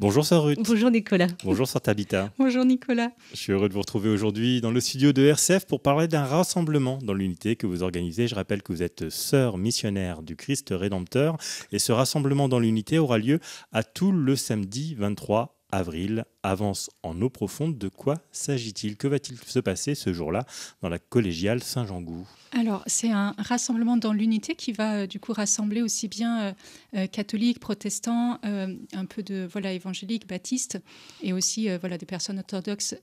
Bonjour Sœur Ruth. Bonjour Nicolas. Bonjour Sœur Tabitha. Bonjour Nicolas. Je suis heureux de vous retrouver aujourd'hui dans le studio de RCF pour parler d'un rassemblement dans l'unité que vous organisez. Je rappelle que vous êtes sœur missionnaire du Christ Rédempteur et ce rassemblement dans l'unité aura lieu à tout le samedi 23 avril avance en eau profonde. De quoi s'agit-il Que va-t-il se passer ce jour-là dans la collégiale saint jean gou Alors, c'est un rassemblement dans l'unité qui va euh, du coup rassembler aussi bien euh, euh, catholiques, protestants, un peu de voilà évangéliques, baptistes et aussi voilà des personnes orthodoxes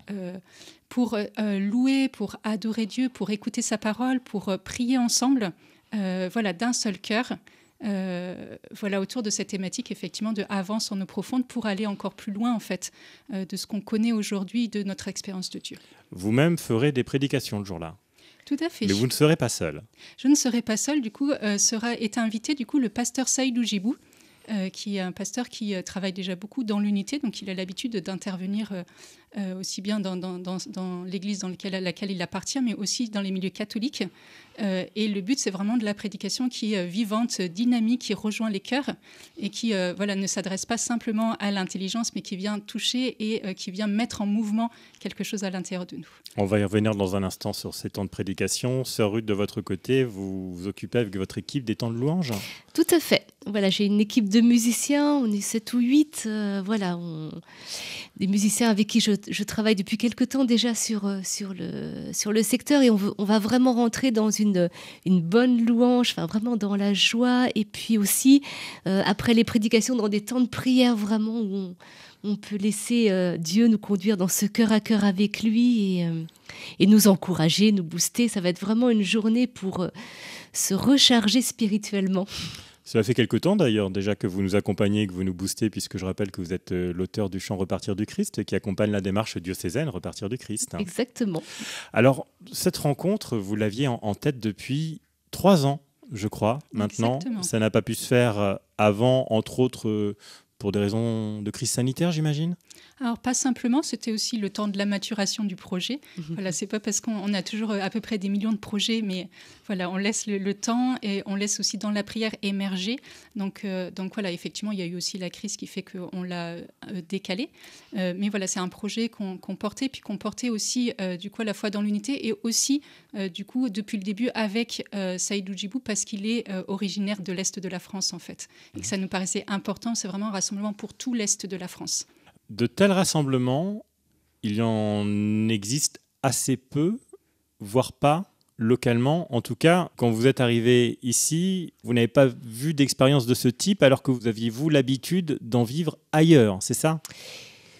pour louer, pour adorer Dieu, pour écouter sa parole, pour prier ensemble, voilà d'un seul cœur. Euh, voilà, autour de cette thématique effectivement de avance en eau profonde pour aller encore plus loin en fait euh, de ce qu'on connaît aujourd'hui de notre expérience de Dieu. Vous-même ferez des prédications le jour-là. Tout à fait. Mais vous ne serez pas seul. Je ne serai pas seul. Du coup, euh, sera est invité du coup le pasteur Saïd Oujibou, qui est un pasteur qui travaille déjà beaucoup dans l'unité, donc il a l'habitude d'intervenir aussi bien dans, l'église dans à laquelle il appartient, mais aussi dans les milieux catholiques. Euh, et le but, c'est vraiment de la prédication qui est euh, vivante, dynamique, qui rejoint les cœurs et qui euh, voilà, ne s'adresse pas simplement à l'intelligence, mais qui vient toucher et qui vient mettre en mouvement quelque chose à l'intérieur de nous. On va y revenir dans un instant sur ces temps de prédication. Sœur Ruth, de votre côté, vous vous occupez avec votre équipe des temps de louange Tout à fait. Voilà, j'ai une équipe de musiciens, on est 7 ou 8, voilà, des musiciens avec qui je, travaille depuis quelques temps déjà sur, sur, le, sur le secteur et on, on va vraiment rentrer dans une une, bonne louange, enfin, vraiment dans la joie. Et puis aussi, euh, après les prédications, dans des temps de prière vraiment où on, peut laisser euh, Dieu nous conduire dans ce cœur à cœur avec lui euh, et, nous encourager, nous booster. Ça va être vraiment une journée pour se recharger spirituellement. Cela fait quelque temps d'ailleurs déjà que vous nous accompagnez, que vous nous boostez, puisque je rappelle que vous êtes euh, l'auteur du chant Repartir du Christ, qui accompagne la démarche diocésaine Repartir du Christ. Exactement. Alors, cette rencontre, vous l'aviez en, tête depuis trois ans, je crois, maintenant. Exactement. Ça n'a pas pu se faire euh, avant, entre autres, euh, pour des raisons de crise sanitaire, j'imagine Alors, pas simplement, c'était aussi le temps de la maturation du projet. Mhm. Voilà, c'est pas parce qu'on a toujours euh, à peu près des millions de projets, mais voilà, on laisse le, temps et on laisse aussi dans la prière émerger. Donc, euh, donc voilà, effectivement, il y a eu aussi la crise qui fait qu'on l'a euh, décalé. mais voilà, c'est un projet qu'on portait, puis qu'on portait aussi, du coup, à la fois dans l'unité et aussi, du coup, depuis le début avec Saïd Oujibou, parce qu'il est originaire de l'Est de la France, en fait. Et que mhm. ça nous paraissait important, c'est vraiment rassembler pour tout l'Est de la France. De tels rassemblements, il y en existe assez peu, voire pas localement. En tout cas, quand vous êtes arrivé ici, vous n'avez pas vu d'expérience de ce type alors que vous aviez, vous, l'habitude d'en vivre ailleurs, c'est ça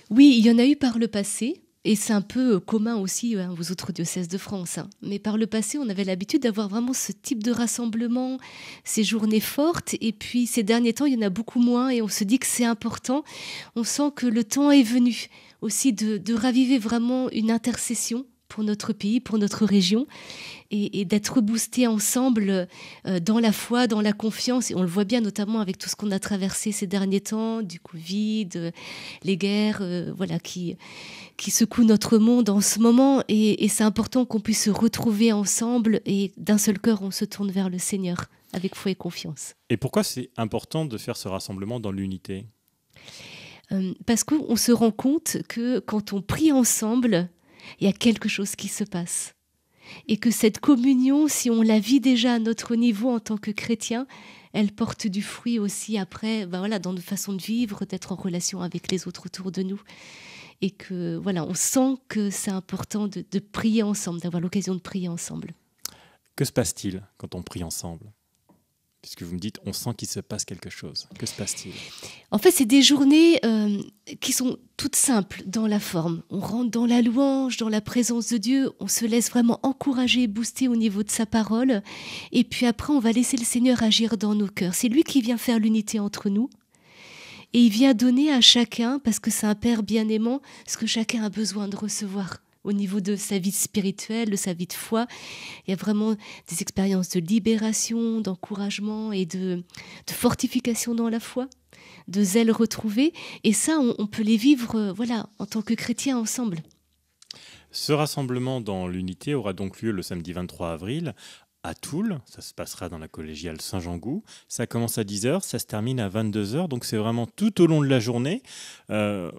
Oui, il y en a eu par le passé. Et c'est un peu euh, commun aussi hein, aux autres diocèses de France. Hein. Mais par le passé, on avait l'habitude d'avoir vraiment ce type de rassemblement, ces journées fortes. Et puis ces derniers temps, il y en a beaucoup moins et on se dit que c'est important. On sent que le temps est venu aussi de raviver vraiment une intercession pour notre pays, pour notre région, et, d'être boostés ensemble euh, dans la foi, dans la confiance. Et on le voit bien notamment avec tout ce qu'on a traversé ces derniers temps, du Covid, euh, les guerres, euh, voilà, qui, qui secouent notre monde en ce moment. Et, c'est important qu'on puisse se retrouver ensemble et d'un seul cœur, on se tourne vers le Seigneur avec foi et confiance. Et pourquoi c'est important de faire ce rassemblement dans l'unité parce qu'on se rend compte que quand on prie ensemble, il y a quelque chose qui se passe. Et que cette communion, si on la vit déjà à notre niveau en tant que chrétien, elle porte du fruit aussi après, ben voilà, dans nos façons de vivre, d'être en relation avec les autres autour de nous. Et que voilà, on sent que c'est important de prier ensemble, d'avoir l'occasion de prier ensemble. Que se passe-t-il quand on prie ensemble que vous me dites, on sent qu'il se passe quelque chose. Que se passe-t-il En fait, c'est des journées euh, qui sont toutes simples dans la forme. On rentre dans la louange, dans la présence de Dieu, on se laisse vraiment encourager, booster au niveau de sa parole, et puis après, on va laisser le Seigneur agir dans nos cœurs. C'est lui qui vient faire l'unité entre nous. Et il vient donner à chacun, parce que c'est un Père bien aimant, ce que chacun a besoin de recevoir au niveau de sa vie spirituelle, de sa vie de foi. Il y a vraiment des expériences de libération, d'encouragement et de, fortification dans la foi, de zèle retrouvé. Et ça, on, peut les vivre euh, voilà, en tant que chrétiens ensemble. Ce rassemblement dans l'unité aura donc lieu le samedi 23 avril à Toul. Ça se passera dans la collégiale saint jean gou Ça commence à 10h, ça se termine à 22h. Donc c'est vraiment tout au long de la journée. Euh,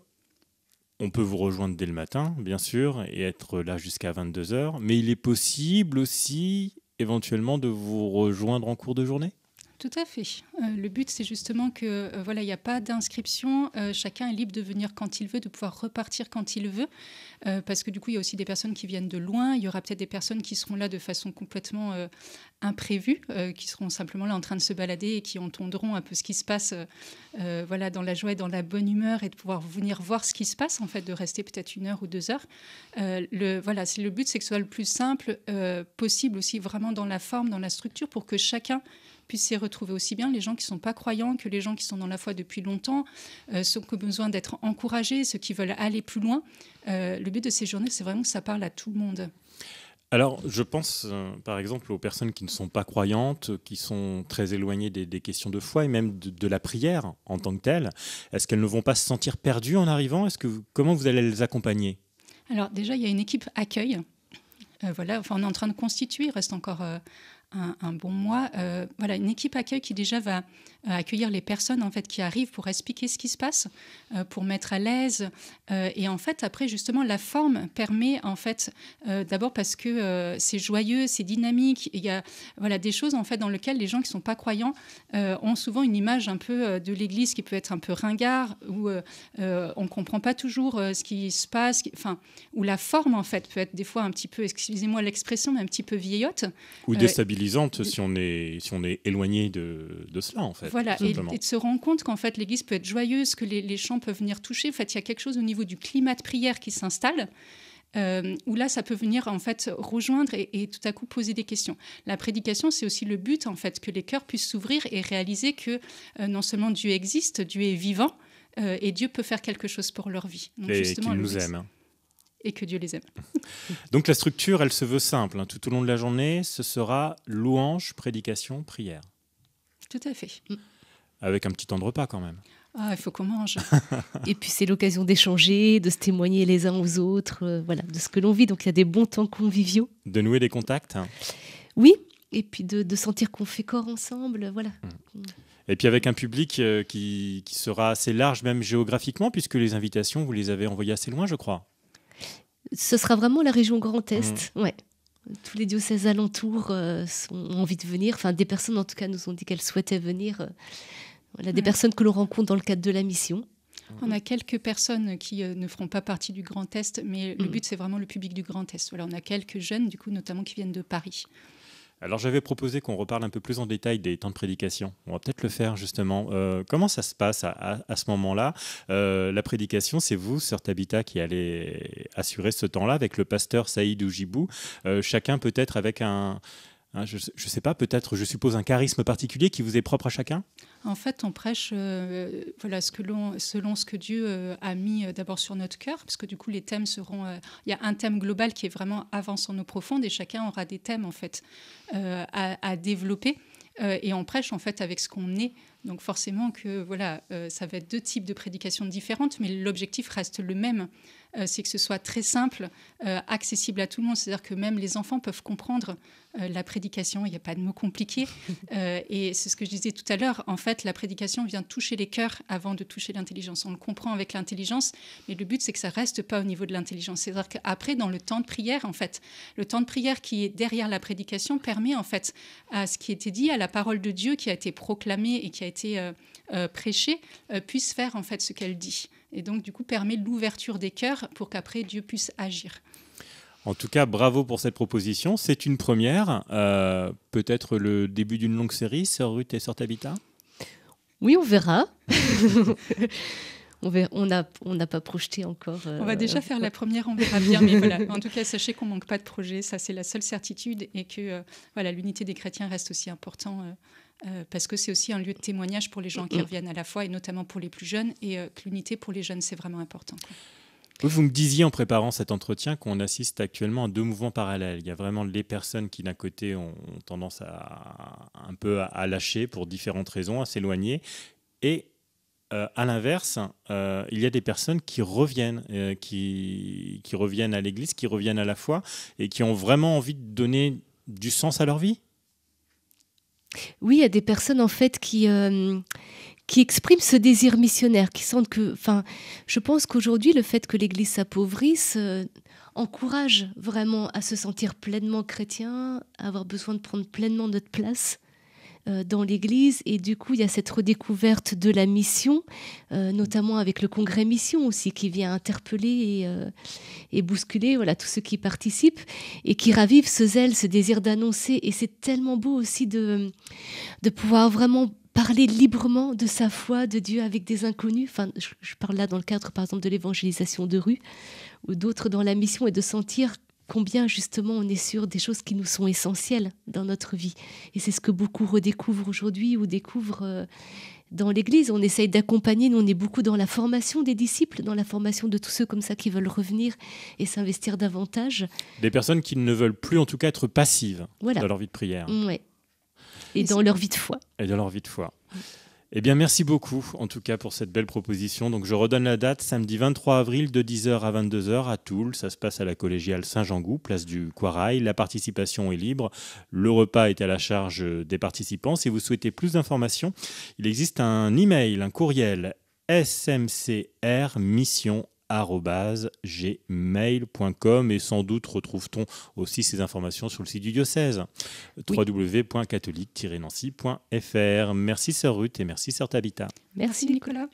on peut vous rejoindre dès le matin, bien sûr, et être là jusqu'à 22h, mais il est possible aussi éventuellement de vous rejoindre en cours de journée tout à fait. Euh, le but, c'est justement que euh, voilà, il n'y a pas d'inscription. Euh, chacun est libre de venir quand il veut, de pouvoir repartir quand il veut, parce que du coup, il y a aussi des personnes qui viennent de loin. Il y aura peut-être des personnes qui seront là de façon complètement imprévue, qui seront simplement là en train de se balader et qui entendront un peu ce qui se passe, voilà, dans la joie et dans la bonne humeur, et de pouvoir venir voir ce qui se passe en fait, de rester peut-être une heure ou deux heures. voilà, c'est le but, c'est que ce soit le plus simple possible aussi, vraiment dans la forme, dans la structure, pour que chacun puissent s'y retrouver aussi bien les gens qui ne sont pas croyants que les gens qui sont dans la foi depuis longtemps, euh, ceux qui ont besoin d'être encouragés, ceux qui veulent aller plus loin. Euh, le but de ces journées, c'est vraiment que ça parle à tout le monde. Alors, je pense euh, par exemple aux personnes qui ne sont pas croyantes, qui sont très éloignées des, questions de foi et même de, la prière en tant que telle. Est-ce qu'elles ne vont pas se sentir perdues en arrivant que comment vous allez les accompagner Alors déjà, il y a une équipe accueil. voilà, on est en train de constituer. Il reste encore un, bon mois. Euh, voilà, une équipe accueil qui déjà va euh, accueillir les personnes en fait qui arrivent pour expliquer ce qui se passe, euh, pour mettre à l'aise. et en fait, après justement, la forme permet en fait d'abord parce que c'est joyeux, c'est dynamique. Il y a voilà des choses en fait dans lesquelles les gens qui sont pas croyants ont souvent une image un peu de l'Église qui peut être un peu ringard où on comprend pas toujours ce qui se passe. enfin, où la forme en fait peut être des fois un petit peu, excusez-moi l'expression, mais un petit peu vieillotte. Ou déstabilisante déstabilisante si on est, si on est éloigné de, cela, en fait. Voilà, et, de se rendre compte qu'en fait, l'église peut être joyeuse, que les, les, chants peuvent venir toucher. En fait, il y a quelque chose au niveau du climat de prière qui s'installe. Euh, où là, ça peut venir en fait rejoindre et, tout à coup poser des questions. La prédication, c'est aussi le but en fait que les cœurs puissent s'ouvrir et réaliser que euh, non seulement Dieu existe, Dieu est vivant, euh, et Dieu peut faire quelque chose pour leur vie. Donc, et nous aime. Hein et que Dieu les aime. Donc la structure, elle se veut simple. Hein. Tout au long de la journée, ce sera louange, prédication, prière. Tout à fait. Mm. Avec un petit temps de repas quand même. Ah, il faut qu'on mange. et puis c'est l'occasion d'échanger, de se témoigner les uns aux autres, euh, voilà, de ce que l'on vit. Donc il y a des bons temps conviviaux. De nouer des contacts. Hein. Oui, et puis de, sentir qu'on fait corps ensemble, voilà. Mm. Et puis avec un public euh, qui, qui, sera assez large, même géographiquement, puisque les invitations, vous les avez envoyées assez loin, je crois. Ce sera vraiment la région Grand Est, mm. ouais. Tous les diocèses alentours euh, ont envie de venir. Enfin, des personnes, en tout cas, nous ont dit qu'elles souhaitaient venir. Euh, des personnes que l'on rencontre dans le cadre de la mission. On a quelques personnes qui euh, ne feront pas partie du Grand Est, mais le mm. but, c'est vraiment le public du Grand Est. Voilà, on a quelques jeunes, du coup, notamment qui viennent de Paris. Alors j'avais proposé qu'on reparle un peu plus en détail des temps de prédication. On va peut-être le faire justement. Euh, comment ça se passe à, ce moment-là euh, La prédication, c'est vous, Sœur qui allez assurer ce temps-là avec le pasteur Saïd Oujibou, euh, chacun peut-être avec un je ne sais pas, peut-être, je suppose, un charisme particulier qui vous est propre à chacun en fait, on prêche euh, voilà, selon ce que Dieu euh, a mis euh, d'abord sur notre cœur, parce que du coup, les thèmes seront. Il y a un thème global qui est vraiment avance en eau profonde, et chacun aura des thèmes, en fait, à, à, développer. et on prêche, en fait, avec ce qu'on est donc forcément que voilà, euh, ça va être deux types de prédications différentes, mais l'objectif reste le même. Euh, c'est que ce soit très simple, euh, accessible à tout le monde. C'est-à-dire que même les enfants peuvent comprendre la prédication. Il n'y a pas de mots compliqués. et c'est ce que je disais tout à l'heure. En fait, la prédication vient toucher les cœurs avant de toucher l'intelligence. On le comprend avec l'intelligence, mais le but c'est que ça reste pas au niveau de l'intelligence. C'est-à-dire qu'après, dans le temps de prière, en fait, le temps de prière qui est derrière la prédication permet en fait à ce qui était dit, à la parole de Dieu qui a été proclamée et qui a été euh, euh, prêchée euh, puisse faire en fait ce qu'elle dit. Et donc du coup permet l'ouverture des cœurs pour qu'après Dieu puisse agir. En tout cas, bravo pour cette proposition. C'est une première, peut-être le début d'une longue série, Sœur Ruth et Sœur Tabitha Oui, on verra. on n'a on, on pas projeté encore. On va déjà faire la première, on verra bien. mais voilà, en tout cas, sachez qu'on manque pas de projet, ça c'est la seule certitude, et que voilà, l'unité des chrétiens reste aussi important euh, parce que c'est aussi un lieu de témoignage pour les gens qui mm. reviennent à la fois, et notamment pour les plus jeunes. Et euh, que l'unité pour les jeunes, c'est vraiment important. Vous me disiez en préparant cet entretien qu'on assiste actuellement à deux mouvements parallèles. Il y a vraiment les personnes qui d'un côté ont tendance à un peu à lâcher pour différentes raisons, à s'éloigner, et euh, à l'inverse, il y a des personnes qui reviennent, qui, qui reviennent à l'Église, qui reviennent à la foi et qui ont vraiment envie de donner du sens à leur vie oui, il y a des personnes en fait euh, qui expriment ce désir missionnaire, qui sentent que, enfin, je pense qu'aujourd'hui le fait que l'Église s'appauvrisse euh, encourage vraiment à se sentir pleinement chrétien, à avoir besoin de prendre pleinement notre place. Euh, dans l'Église. Et du coup, il y a cette redécouverte de la mission, euh, notamment avec le congrès mission aussi, qui vient interpeller euh, et, bousculer voilà, tous ceux qui participent et qui ravivent ce zèle, ce désir d'annoncer. Et c'est tellement beau aussi de, de pouvoir vraiment parler librement de sa foi, de Dieu avec des inconnus. Enfin, je, parle là dans le cadre, par exemple, de l'évangélisation de rue ou d'autres dans la mission et de sentir combien justement on est sûr des choses qui nous sont essentielles dans notre vie. Et c'est ce que beaucoup redécouvrent aujourd'hui ou découvrent euh, dans l'Église. On essaye d'accompagner, nous on est beaucoup dans la formation des disciples, dans la formation de tous ceux comme ça qui veulent revenir et s'investir davantage. Des personnes qui ne veulent plus en tout cas être passives dans leur vie de prière. Mmh, et dans leur vie de foi. Et dans leur vie de foi. Eh bien, merci beaucoup, en tout cas, pour cette belle proposition. Donc, je redonne la date, samedi 23 avril, de 10h à 22h à Toul. Ça se passe à la collégiale saint jean gout place du Quarail. La participation est libre. Le repas est à la charge des participants. Si vous souhaitez plus d'informations, il existe un email, un courriel smcrmission gmail.com et sans doute retrouve-t-on aussi ces informations sur le site du diocèse www.catholique-nancy.fr. Merci Sœur Ruth et merci Sœur Tabitha. Merci Nicolas.